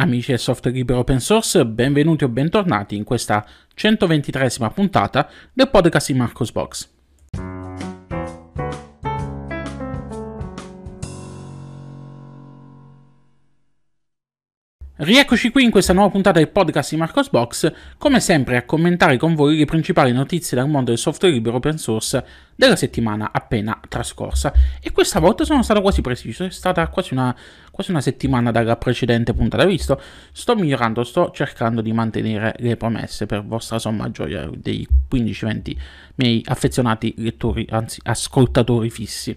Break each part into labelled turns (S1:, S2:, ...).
S1: Amici del software libero open source, benvenuti o bentornati in questa 123esima puntata del podcast di Marcosbox. Rieccoci qui in questa nuova puntata del podcast di Marcos Box, come sempre a commentare con voi le principali notizie dal mondo del software libero open source della settimana appena trascorsa. E questa volta sono stato quasi preciso, è stata quasi una, quasi una settimana dalla precedente puntata, visto? Sto migliorando, sto cercando di mantenere le promesse per vostra somma gioia dei 15-20 miei affezionati lettori, anzi ascoltatori fissi.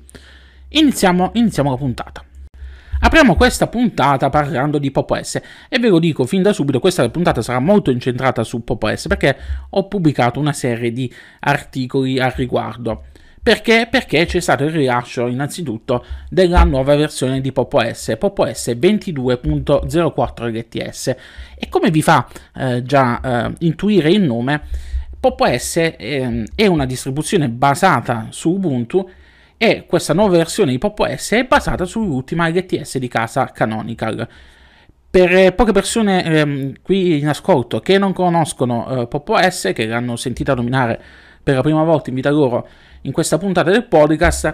S1: iniziamo, iniziamo la puntata. Apriamo questa puntata parlando di Pop! S e ve lo dico fin da subito, questa puntata sarà molto incentrata su Pop! S perché ho pubblicato una serie di articoli al riguardo. Perché? Perché c'è stato il rilascio innanzitutto della nuova versione di Pop! S, Pop! S 22.04 LTS e come vi fa eh, già eh, intuire il nome, Pop! S eh, è una distribuzione basata su Ubuntu e questa nuova versione di Pop OS è basata sull'ultima LTS di casa Canonical. Per eh, poche persone ehm, qui in ascolto che non conoscono eh, Pop OS, che l'hanno sentita nominare per la prima volta in vita loro in questa puntata del podcast,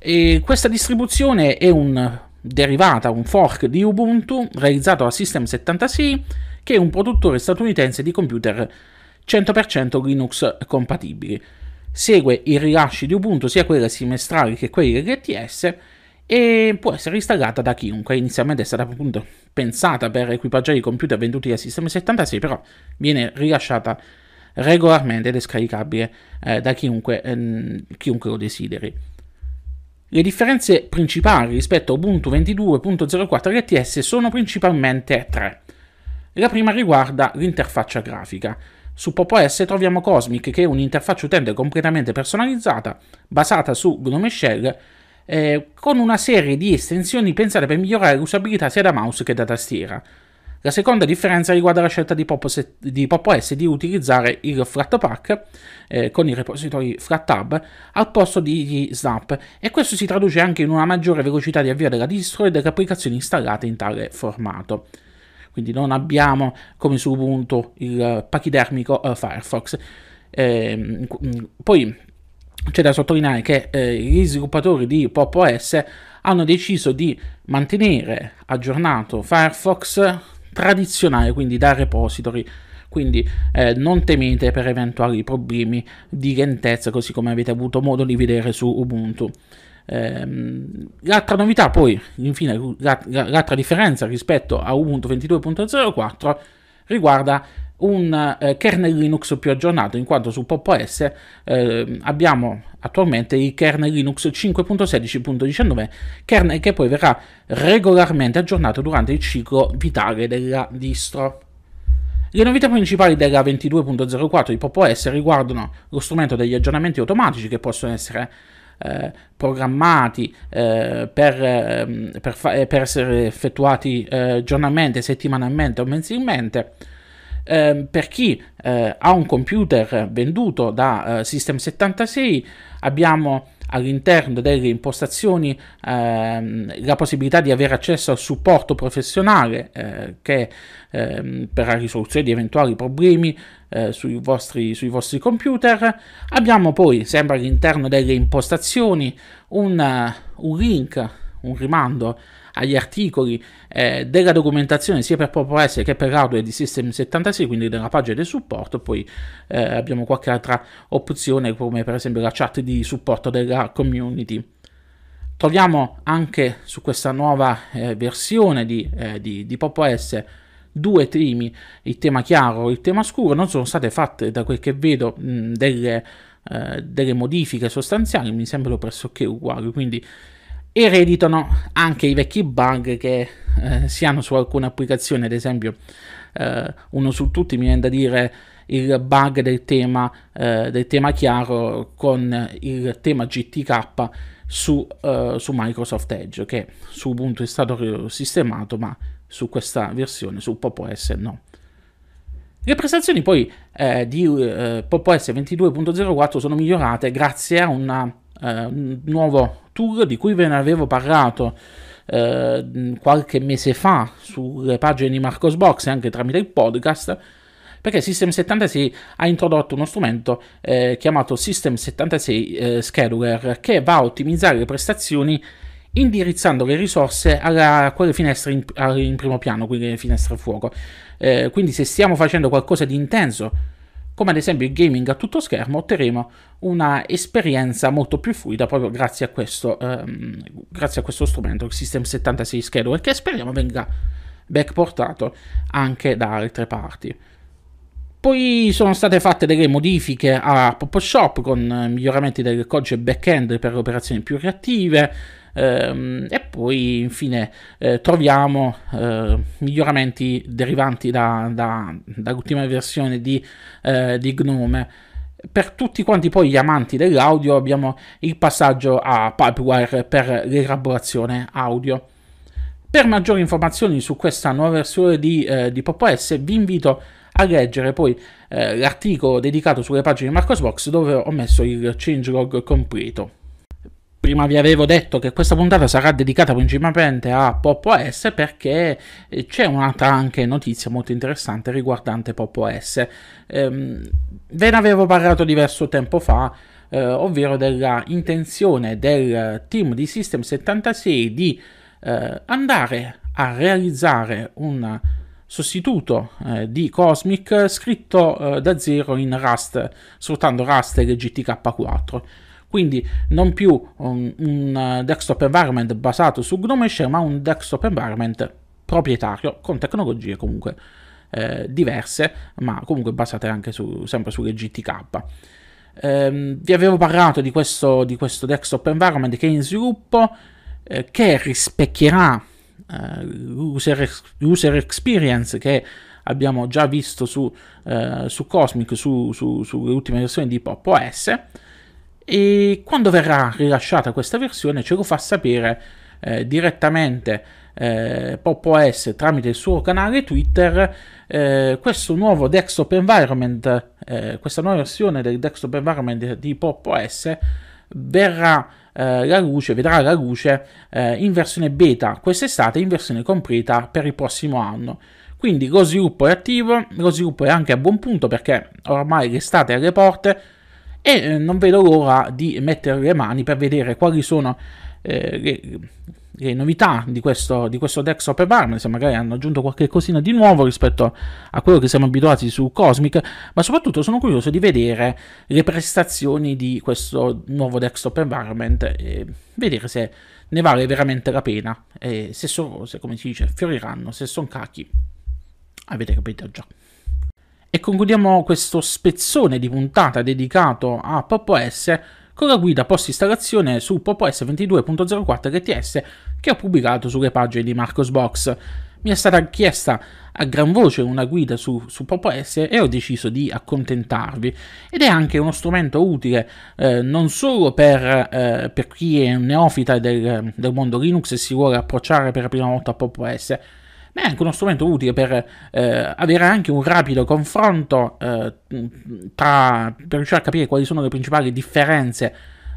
S1: e questa distribuzione è un derivata, un fork di Ubuntu realizzato da System76, che è un produttore statunitense di computer 100% Linux compatibili segue i rilasci di Ubuntu, sia quelli semestrali che quelle LTS, e può essere installata da chiunque. Inizialmente è stata appunto pensata per equipaggiare i computer venduti da System 76, però viene rilasciata regolarmente ed è scaricabile eh, da chiunque, ehm, chiunque lo desideri. Le differenze principali rispetto a Ubuntu 22.04 LTS sono principalmente tre. La prima riguarda l'interfaccia grafica. Su Pop OS troviamo Cosmic, che è un'interfaccia utente completamente personalizzata, basata su Gnome Shell, eh, con una serie di estensioni pensate per migliorare l'usabilità sia da mouse che da tastiera. La seconda differenza riguarda la scelta di Pop, se- di Pop OS di utilizzare il Flatpak eh, con i repository FlatTab al posto di Snap e questo si traduce anche in una maggiore velocità di avvio della distro e delle applicazioni installate in tale formato quindi non abbiamo come su Ubuntu il pachidermico eh, Firefox. Ehm, mm, poi c'è da sottolineare che eh, gli sviluppatori di Pop OS hanno deciso di mantenere aggiornato Firefox tradizionale, quindi da repository. Quindi eh, non temete per eventuali problemi di lentezza, così come avete avuto modo di vedere su Ubuntu. Ehm, l'altra novità poi, infine, l'altra differenza rispetto a 1.22.04 riguarda un eh, kernel Linux più aggiornato, in quanto su Pop OS eh, abbiamo attualmente il kernel Linux 5.16.19, kernel che poi verrà regolarmente aggiornato durante il ciclo vitale della distro. Le novità principali della 22.04 di Pop OS riguardano lo strumento degli aggiornamenti automatici che possono essere eh, programmati eh, per, ehm, per, fa- eh, per, essere effettuati eh, giornalmente, settimanalmente o mensilmente. Ehm, per chi eh, ha un computer venduto da System76 abbiamo all'interno delle impostazioni ehm, la possibilità di avere accesso al supporto professionale eh, che, ehm, per la risoluzione di eventuali problemi eh, sui, vostri, sui, vostri, computer. Abbiamo poi, sempre all'interno delle impostazioni, un, un link, un rimando agli articoli eh, della documentazione sia per PopOS che per hardware di System 76, quindi della pagina del supporto, poi eh, abbiamo qualche altra opzione come per esempio la chat di supporto della community. Troviamo anche su questa nuova eh, versione di, eh, di, di PopOS due temi, il tema chiaro e il tema scuro, non sono state fatte da quel che vedo mh, delle, eh, delle modifiche sostanziali, mi sembrano pressoché uguali, quindi ereditano anche i vecchi bug che eh, si hanno su alcune applicazioni, ad esempio eh, uno su tutti mi viene da dire il bug del tema, eh, del tema chiaro con il tema GTK su, eh, su, Microsoft Edge che su Ubuntu è stato sistemato ma su questa versione, su Pop!OS no. Le prestazioni poi eh, di eh, Pop 22.04 sono migliorate grazie a una eh, nuovo tour di cui ve ne avevo parlato eh, qualche mese fa sulle pagine di Marcos Box e anche tramite il podcast perché System 76 ha introdotto uno strumento eh, chiamato System 76 eh, Scheduler che va a ottimizzare le prestazioni indirizzando le risorse alla, a quelle finestre in, in, primo piano, quindi le finestre a fuoco. Eh, quindi se stiamo facendo qualcosa di intenso come ad esempio il gaming a tutto schermo, otterremo una esperienza molto più fluida proprio grazie a questo, ehm, grazie a questo strumento, il System 76 Scheduler, che speriamo venga backportato anche da altre parti. Poi sono state fatte delle modifiche a Pop Shop con miglioramenti del codice back-end per operazioni più reattive, Ehm, e poi infine eh, troviamo eh, miglioramenti derivanti da, da, dall'ultima versione di, eh, di Gnome per tutti quanti poi gli amanti dell'audio abbiamo il passaggio a Pipewire per l'elaborazione audio. Per maggiori informazioni su questa nuova versione di, eh, di PopOS vi invito a leggere poi eh, l'articolo dedicato sulle pagine di Marcosbox dove ho messo il changelog completo prima vi avevo detto che questa puntata sarà dedicata principalmente a Pop OS perché eh, c'è un'altra anche notizia molto interessante riguardante Pop OS. Ehm, ve ne avevo parlato diverso tempo fa, eh, ovvero della intenzione del team di System 76 di eh, andare a realizzare un sostituto eh, di Cosmic scritto eh, da zero in Rust, sfruttando Rust e GTK4 quindi non più un, un desktop environment basato su GNOME Share, ma un desktop environment proprietario con tecnologie comunque eh, diverse, ma comunque basate anche su, sempre sulle GTK. Eh, vi avevo parlato di questo, di questo desktop environment che è in sviluppo, eh, che rispecchierà l'user, eh, l'user experience che abbiamo già visto su, eh, su Cosmic, su, su, sulle ultime versioni di Pop OS e quando verrà rilasciata questa versione ce lo fa sapere eh, direttamente eh, Poppo S tramite il suo canale Twitter eh, questo nuovo desktop environment eh, questa nuova versione del desktop environment di Poppo S verrà eh, la luce, vedrà la luce eh, in versione beta quest'estate in versione completa per il prossimo anno quindi lo sviluppo è attivo lo sviluppo è anche a buon punto perché ormai l'estate è alle porte e eh, non vedo l'ora di mettere le mani per vedere quali sono eh, le, le, novità di questo, di questo desktop e Barman, se magari hanno aggiunto qualche cosina di nuovo rispetto a quello che siamo abituati su Cosmic, ma soprattutto sono curioso di vedere le prestazioni di questo nuovo desktop environment e vedere se ne vale veramente la pena e se sono rose, come si dice, fioriranno, se sono cacchi. Avete capito già concludiamo questo spezzone di puntata dedicato a Pop OS con la guida post-installazione su Pop OS 22.04 RTS che ho pubblicato sulle pagine di Marcosbox. Mi è stata chiesta a gran voce una guida su, su Pop OS e ho deciso di accontentarvi. Ed è anche uno strumento utile eh, non solo per, eh, per, chi è un neofita del, del mondo Linux e si vuole approcciare per la prima volta a Pop OS, ma è anche uno strumento utile per eh, avere anche un rapido confronto eh, tra, per riuscire a capire quali sono le principali differenze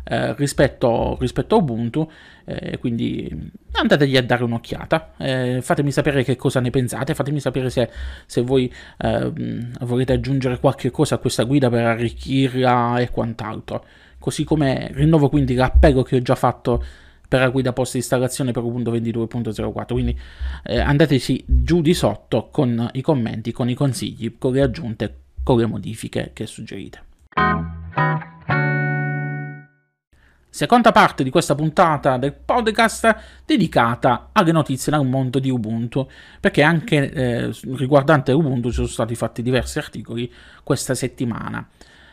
S1: eh, rispetto, rispetto, a Ubuntu. Eh, quindi andategli a dare un'occhiata. Eh, fatemi sapere che cosa ne pensate. Fatemi sapere se, se voi ehm, volete aggiungere qualche cosa a questa guida per arricchirla e quant'altro. Così come rinnovo quindi l'appello che ho già fatto per la guida post installazione per Ubuntu 22.04 quindi eh, andateci giù di sotto con i commenti con i consigli con le aggiunte con le modifiche che suggerite Seconda parte di questa puntata del podcast dedicata alle notizie dal mondo di Ubuntu, perché anche eh, riguardante Ubuntu ci sono stati fatti diversi articoli questa settimana.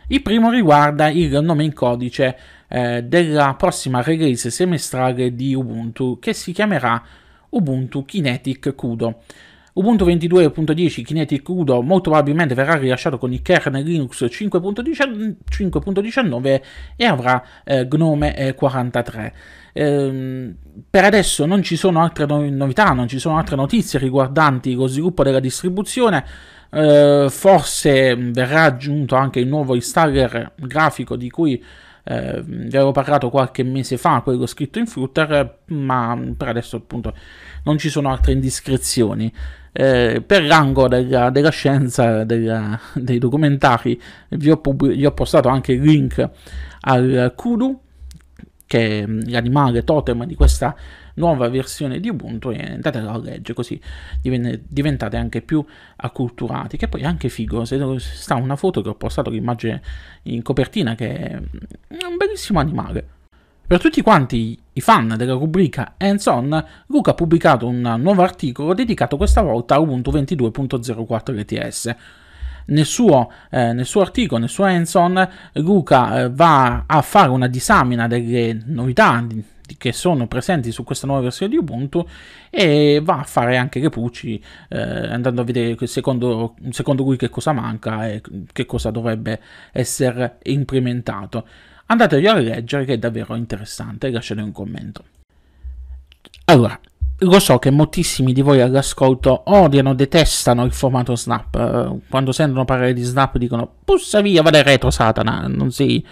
S1: Il primo riguarda il nome in codice eh, della prossima release semestrale di Ubuntu che si chiamerà Ubuntu Kinetic Kudo. Ubuntu 22.10 Kinetic Udo molto probabilmente verrà rilasciato con il kernel Linux 5.19 e avrà eh, Gnome 43. Eh, ehm, per adesso non ci sono altre no- novità, non ci sono altre notizie riguardanti lo sviluppo della distribuzione. Ehm, forse verrà aggiunto anche il nuovo installer grafico di cui eh, vi avevo parlato qualche mese fa, quello scritto in Flutter, ma per adesso appunto non ci sono altre indiscrezioni. Eh, per rango della, della scienza, della, dei documentari, vi ho, pubblic- vi ho postato anche il link al Kudu, che è l'animale totem di questa nuova versione di Ubuntu e andatela a leggere così diventate anche più acculturati, che poi è anche figo, se sta una foto che ho postato l'immagine in copertina che è un bellissimo animale. Per tutti quanti i fan della rubrica Hands On, Luca ha pubblicato un nuovo articolo dedicato questa volta a Ubuntu 22.04 LTS. Nel suo, eh, nel suo, articolo, nel suo hands-on, Luca eh, va a fare una disamina delle novità che sono presenti su questa nuova versione di Ubuntu e va a fare anche le pucci eh, andando a vedere secondo, secondo lui che cosa manca e che cosa dovrebbe essere implementato. Andatevi a leggere che è davvero interessante lasciate un commento. Allora, lo so che moltissimi di voi all'ascolto odiano, detestano il formato Snap. Eh, quando sentono parlare di Snap dicono, pussa via, vada retro Satana, non si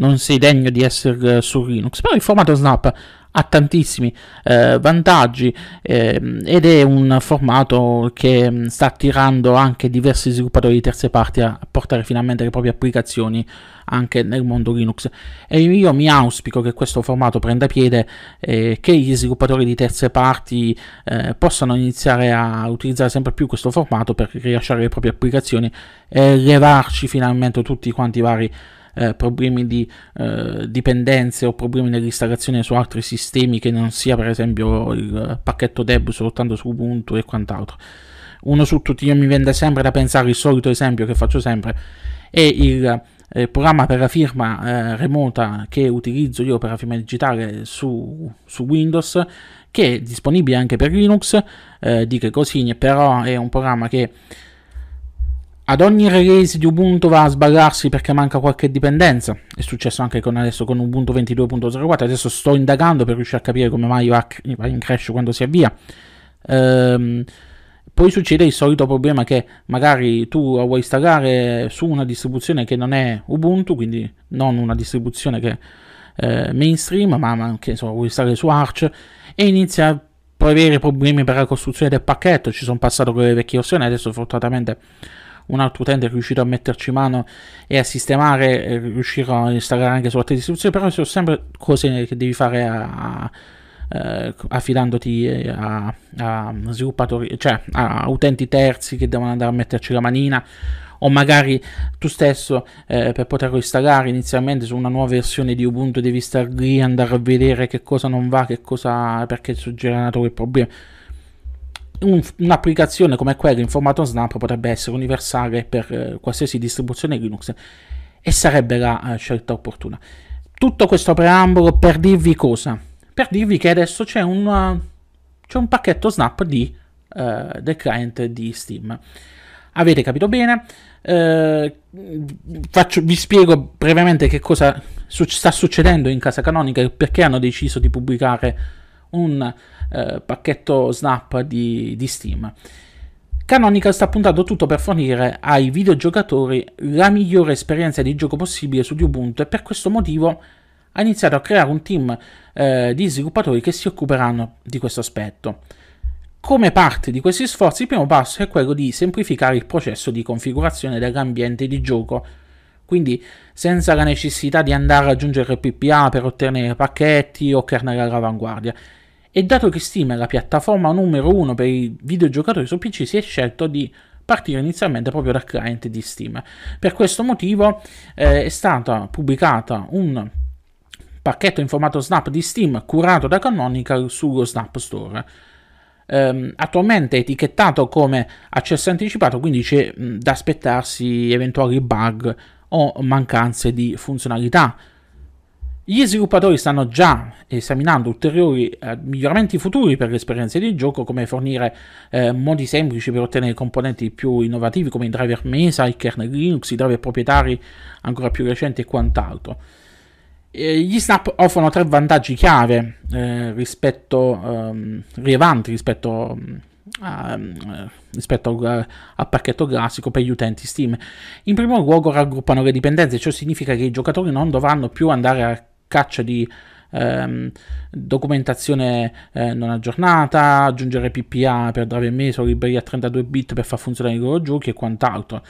S1: non sei degno di essere eh, su Linux. Però il formato Snap ha tantissimi eh, vantaggi eh, ed è un formato che mm, sta attirando anche diversi sviluppatori di terze parti a portare finalmente le proprie applicazioni anche nel mondo Linux e io mi auspico che questo formato prenda piede eh, che gli sviluppatori di terze parti eh, possano iniziare a utilizzare sempre più questo formato per rilasciare le proprie applicazioni e levarci finalmente tutti quanti i vari eh, problemi di eh, dipendenze o problemi nell'installazione su altri sistemi che non sia per esempio il pacchetto deb soltanto su Ubuntu e quant'altro. Uno su tutti, io mi vende sempre da pensare il solito esempio che faccio sempre, è il eh, programma per la firma eh, remota che utilizzo io per la firma digitale su, su Windows, che è disponibile anche per Linux, eh, di che però è un programma che ad ogni release di Ubuntu va a sbagliarsi perché manca qualche dipendenza. È successo anche con adesso con Ubuntu 22.04. Adesso sto indagando per riuscire a capire come mai va in crash quando si avvia. Ehm, poi succede il solito problema che magari tu la vuoi installare su una distribuzione che non è Ubuntu, quindi non una distribuzione che eh, mainstream, ma, ma che insomma, vuoi installare su Arch e inizia a avere problemi per la costruzione del pacchetto. Ci sono passato con le vecchie versioni, adesso fortunatamente un altro utente è riuscito a metterci mano e a sistemare, eh, riuscirò a installare anche sulla tua distribuzione, però sono sempre cose che devi fare a, a, eh, affidandoti eh, a, a sviluppatori, cioè a utenti terzi che devono andare a metterci la manina o magari tu stesso eh, per poterlo installare inizialmente su una nuova versione di Ubuntu devi stare lì andare a vedere che cosa non va, che cosa perché suggerirà il problema un, un'applicazione come quella in formato Snap potrebbe essere universale per eh, qualsiasi distribuzione Linux e sarebbe la eh, scelta opportuna. Tutto questo preambolo per dirvi cosa? Per dirvi che adesso c'è, una, eh, c'è un pacchetto Snap di, eh, del client di Steam. Avete capito bene? Eh, faccio, vi spiego brevemente che cosa su- sta succedendo in casa canonica e perché hanno deciso di pubblicare un eh, pacchetto Snap di, di Steam. Canonical sta puntando tutto per fornire ai videogiocatori la migliore esperienza di gioco possibile su Ubuntu e per questo motivo ha iniziato a creare un team eh, di sviluppatori che si occuperanno di questo aspetto. Come parte di questi sforzi, il primo passo è quello di semplificare il processo di configurazione dell'ambiente di gioco, quindi senza la necessità di andare a aggiungere PPA per ottenere pacchetti o kernel all'avanguardia e dato che Steam è la piattaforma numero uno per i videogiocatori su PC si è scelto di partire inizialmente proprio dal client di Steam. Per questo motivo eh, è stata pubblicata un pacchetto in formato Snap di Steam curato da Canonical sullo Snap Store. Ehm, attualmente è etichettato come accesso anticipato, quindi c'è da aspettarsi eventuali bug o mancanze di funzionalità gli sviluppatori stanno già esaminando ulteriori eh, miglioramenti futuri per l'esperienza esperienze di gioco, come fornire eh, modi semplici per ottenere componenti più innovativi come i driver Mesa, il kernel Linux, i driver proprietari ancora più recenti e quant'altro. E gli snap offrono tre vantaggi chiave eh, rispetto, ehm, rilevanti rispetto mm, mm, rispetto al, al, pacchetto classico per gli utenti Steam. In primo luogo raggruppano le dipendenze, ciò significa che i giocatori non dovranno più andare a caccia di ehm, documentazione eh, non aggiornata, aggiungere PPA per driver meso, liberi a 32 bit per far funzionare i loro giochi e quant'altro.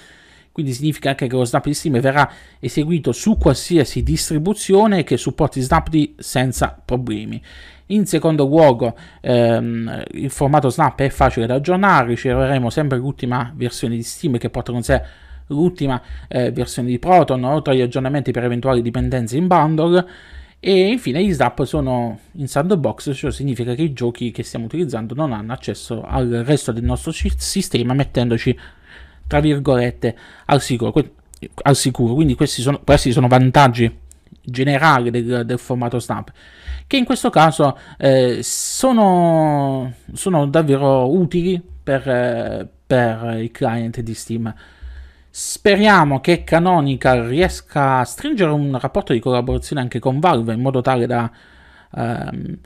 S1: Quindi significa anche che lo snap di Steam verrà eseguito su qualsiasi distribuzione che supporti Snapd senza problemi. In secondo luogo, ehm, il formato Snap è facile da aggiornare, riceveremo sempre l'ultima versione di Steam che porta con sé l'ultima eh, versione di Proton, oltre agli aggiornamenti per eventuali dipendenze in bundle. E infine gli snap sono in sandbox, ciò significa che i giochi che stiamo utilizzando non hanno accesso al resto del nostro c- sistema, mettendoci tra virgolette al sicuro. Que- al sicuro. Quindi questi sono, questi sono vantaggi generali del, del, formato snap che in questo caso eh, sono, sono, davvero utili per, eh, per il client di Steam. Speriamo che Canonical riesca a stringere un rapporto di collaborazione anche con Valve in modo tale da ehm,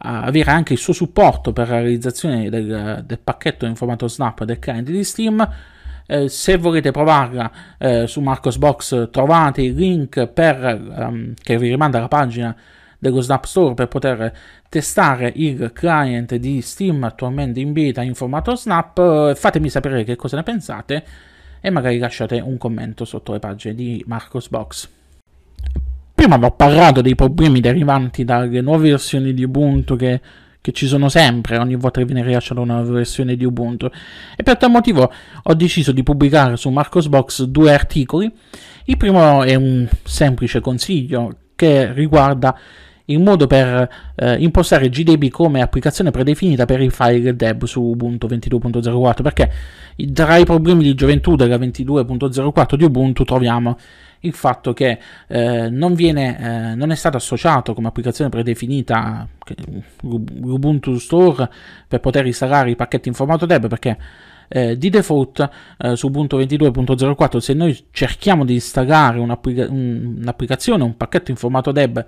S1: avere anche il suo supporto per la realizzazione del, del pacchetto in formato Snap del client di Steam. Eh, se volete provarla eh, su Marcosbox trovate il link per, ehm, che vi rimanda alla pagina dello Snap Store per poter testare il client di Steam attualmente in beta in formato Snap. Eh, fatemi sapere che cosa ne pensate e magari lasciate un commento sotto le pagine di Marcos Box. Prima vi ho parlato dei problemi derivanti dalle nuove versioni di Ubuntu che, che ci sono sempre ogni volta che viene rilasciata una nuova versione di Ubuntu e per tal motivo ho deciso di pubblicare su Marcosbox due articoli. Il primo è un semplice consiglio che riguarda il modo per eh, impostare GDB come applicazione predefinita per i file deb su Ubuntu 22.04 perché tra i problemi di gioventù della 22.04 di Ubuntu troviamo il fatto che eh, non, viene, eh, non, è stato associato come applicazione predefinita l'Ubuntu Store per poter installare i pacchetti in formato deb perché eh, di default eh, su Ubuntu 22.04 se noi cerchiamo di installare un'applica- un'applicazione, un pacchetto in formato deb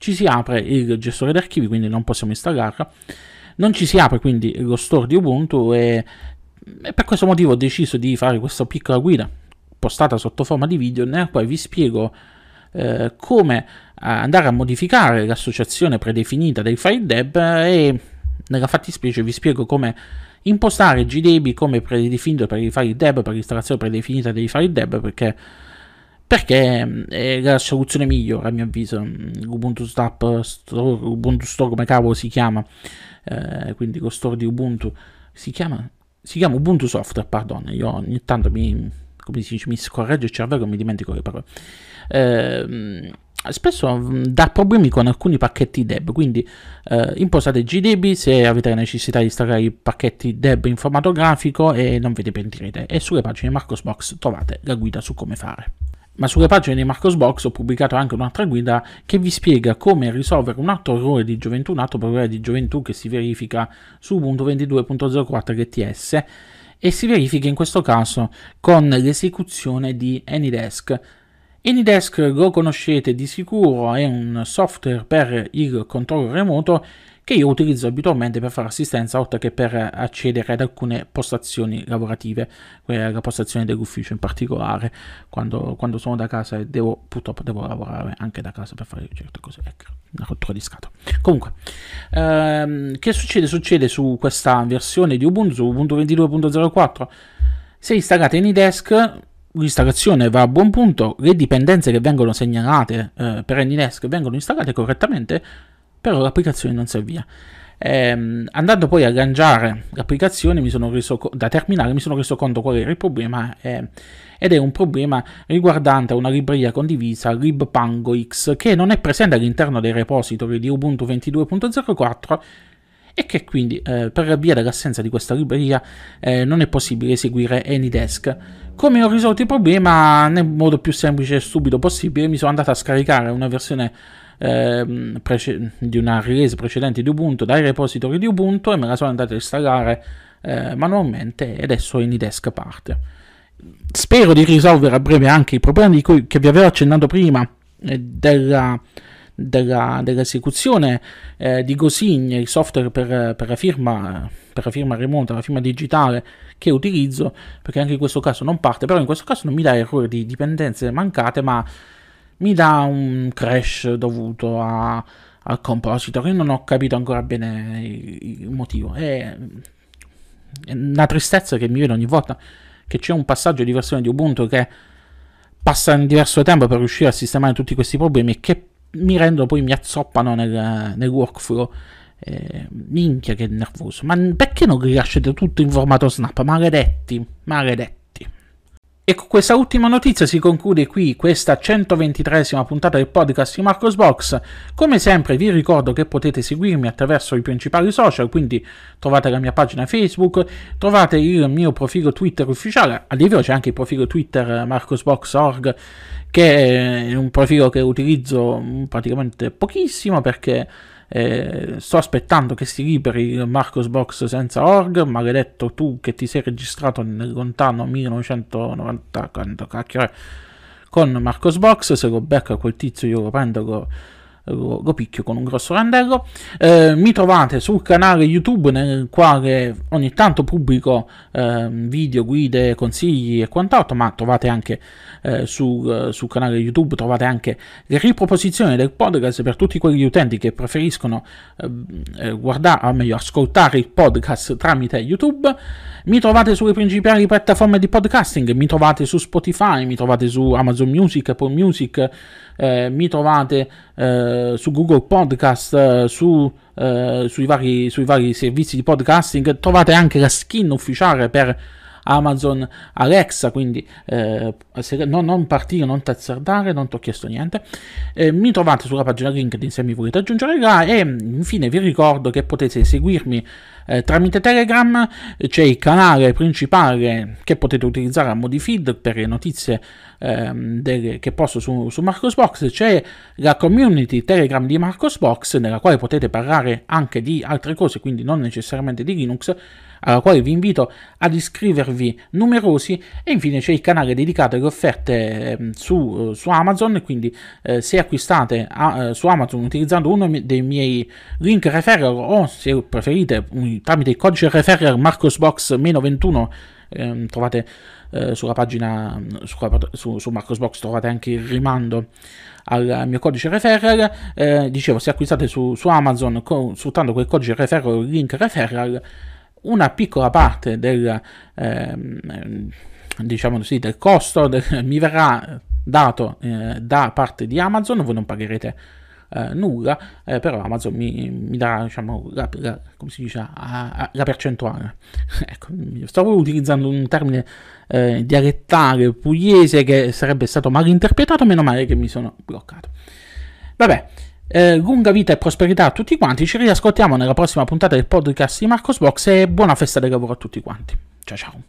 S1: ci si apre il gestore d'archivi, quindi non possiamo installarla, non ci si apre quindi lo store di Ubuntu e, e per questo motivo ho deciso di fare questa piccola guida postata sotto forma di video nella quale vi spiego eh, come andare a modificare l'associazione predefinita dei file deb e nella fattispecie vi spiego come impostare GDB come predefinito per i file deb, per l'installazione predefinita dei file deb perché perché mm, è la soluzione migliore a mio avviso mm, Ubuntu Snap Store, Ubuntu Store come cavolo si chiama eh, quindi lo store di Ubuntu si chiama, si chiama Ubuntu Software pardon io ogni tanto mi, come si dice, mi scorreggio il cervello e mi dimentico le parole eh, spesso mm, dà problemi con alcuni pacchetti deb quindi eh, impostate GDB se avete la necessità di installare i pacchetti deb in formato grafico e non vi ne pentirete e sulle pagine Marcosbox trovate la guida su come fare ma sulle pagine di Marcosbox ho pubblicato anche un'altra guida che vi spiega come risolvere un altro errore di gioventù, un altro problema di gioventù che si verifica su Ubuntu 22.04 GTS e si verifica in questo caso con l'esecuzione di AnyDesk. AnyDesk lo conoscete di sicuro, è un software per il controllo remoto che io utilizzo abitualmente per fare assistenza oltre che per accedere ad alcune postazioni lavorative, la postazione dell'ufficio in particolare, quando, quando sono da casa e devo, purtroppo devo lavorare anche da casa per fare certe cose, ecco, una rottura di scatola. Comunque, ehm, che succede? Succede su questa versione di Ubuntu, Ubuntu 22.04, se installate in iDesk l'installazione va a buon punto, le dipendenze che vengono segnalate eh, per AnyDesk vengono installate correttamente, però l'applicazione non serviva. Ehm, andando poi a arrangiare l'applicazione reso, da terminale mi sono reso conto qual era il problema eh, ed è un problema riguardante una libreria condivisa libpangox che non è presente all'interno dei repository di Ubuntu 22.04 e che quindi eh, per via dell'assenza di questa libreria eh, non è possibile eseguire AnyDesk. Come ho risolto il problema nel modo più semplice e stupido possibile mi sono andato a scaricare una versione ehm, prece- di una release precedente di Ubuntu dai repository di Ubuntu e me la sono andata a installare eh, manualmente e adesso in IDESC parte. Spero di risolvere a breve anche i problemi cui, che vi avevo accennato prima eh, della, della, dell'esecuzione eh, di Gosigne, il software per, per, la firma, per la firma remota, la firma digitale che utilizzo, perché anche in questo caso non parte, però in questo caso non mi dà errore di dipendenze mancate, ma mi dà un crash dovuto a, al compositor. Io non ho capito ancora bene il, motivo. È, è, una tristezza che mi viene ogni volta che c'è un passaggio di versione di Ubuntu che passa un diverso tempo per riuscire a sistemare tutti questi problemi e che mi rendono poi mi azzoppano nel, nel workflow. Eh, minchia che nervoso. Ma perché non rilasciate tutto in formato snap? Maledetti, maledetti. E con questa ultima notizia si conclude qui questa 123esima puntata del podcast di Marcos Box. Come sempre vi ricordo che potete seguirmi attraverso i principali social, quindi trovate la mia pagina Facebook, trovate il mio profilo Twitter ufficiale, a livello c'è anche il profilo Twitter eh, marcosbox.org che è un profilo che utilizzo praticamente pochissimo perché eh, sto aspettando che si liberi Marcos Box senza org, maledetto tu che ti sei registrato nel lontano 1990, quando cacchio è, eh, con Marcos Box, se lo becca quel tizio io lo prendo, lo, lo, eh, picchio con un grosso randello. Eh, mi trovate sul canale YouTube nel quale ogni tanto pubblico eh, video, guide, consigli e quant'altro, ma trovate anche eh, sul, eh, sul, canale YouTube trovate anche le riproposizioni del podcast per tutti quegli utenti che preferiscono ehm, eh, guardare, o meglio, ascoltare il podcast tramite YouTube. Mi trovate sulle principali piattaforme di podcasting, mi trovate su Spotify, mi trovate su Amazon Music, Apple Music, eh, mi trovate eh, su Google Podcast, eh, su, eh, sui, vari, sui vari servizi di podcasting, trovate anche la skin ufficiale per Amazon Alexa, quindi eh, se, no, non partire, non tazzardare, non ti ho chiesto niente. Eh, mi trovate sulla pagina LinkedIn se mi volete aggiungere là e infine vi ricordo che potete seguirmi eh, tramite Telegram, c'è il canale principale che potete utilizzare a modi feed per le notizie ehm, delle, che posto su, su Marcosbox, c'è la community Telegram di Marcosbox nella quale potete parlare anche di altre cose, quindi non necessariamente di Linux alla quale vi invito ad iscrivervi numerosi e infine c'è il canale dedicato alle offerte ehm, su, su, Amazon, quindi eh, se acquistate a, eh, su Amazon utilizzando uno dei miei link referral o se preferite un, tramite il codice referral marcosbox-21 ehm, trovate eh, sulla pagina sulla, su, su Marcosbox trovate anche il rimando al mio codice referral eh, dicevo se acquistate su, su Amazon con, sfruttando quel codice referral link referral una piccola parte del, ehm, diciamo così, del costo del, mi verrà dato eh, da parte di Amazon, voi non pagherete eh, nulla, eh, però Amazon mi, mi darà diciamo, la, la, dice, a, a, la percentuale. ecco, stavo utilizzando un termine eh, dialettale pugliese che sarebbe stato mal interpretato, meno male che mi sono bloccato. Vabbè, eh, lunga vita e prosperità a tutti quanti. Ci riascoltiamo nella prossima puntata del podcast di Marcos Box e buona festa del lavoro a tutti quanti. Ciao ciao.